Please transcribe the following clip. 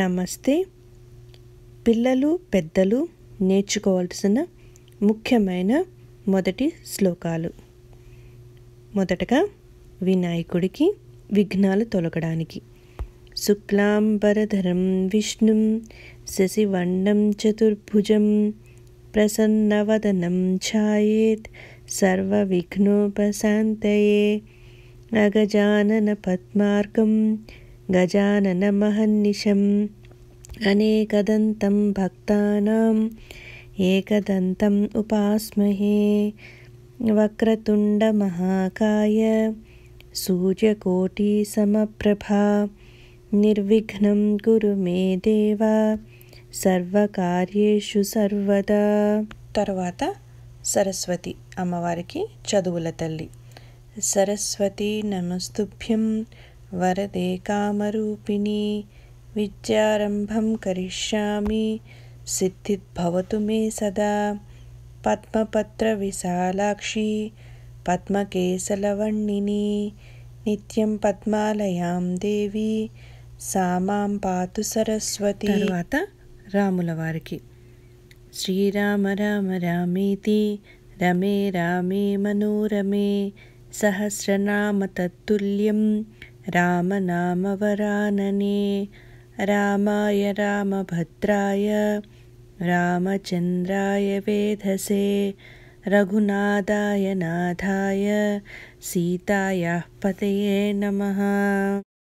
నమస్తే పిల్లలు పెద్దలు నేర్చుకోవాల్సిన ముఖ్యమైన మొదటి శ్లోకాలు మొదటగా వినాయకుడికి విఘ్నాలు తొలగడానికి శుక్లాంబరధరం విష్ణుం శశివండం చతుర్భుజం ప్రసన్నవదనం ఛాయేత్ సర్వ విఘ్నోపశాంతయే అగజానన పద్మార్గం गजाननमहन्निशम् अनेकदन्तं भक्तानां एकदन्तम् उपास्महे वक्रतुण्डमहाकाय सूर्यकोटिसमप्रभा निर्विघ्नं गुरु मे देव सर्वकार्येषु सर्वदा तर्वात सरस्वती अम्मी चतुल तल्लि सरस्वती नमस्तुभ्यं वरदे कामरूपिणि विद्यारम्भं करिष्यामि सिद्धिद्भवतु मे सदा पद्मपत्रविशालाक्षी पद्मकेसलवर्णिनी नित्यं पद्मालयां देवी सा मां पातु सरस्वतीत रामुलवारिकि श्रीराम राम रामेति रमे रामे मनोरमे सहस्रनाम तत्तुल्यं रामनामवरानने रामाय रामभद्राय रामचन्द्राय वेधसे रघुनादाय नाथाय सीतायाः पतये नमः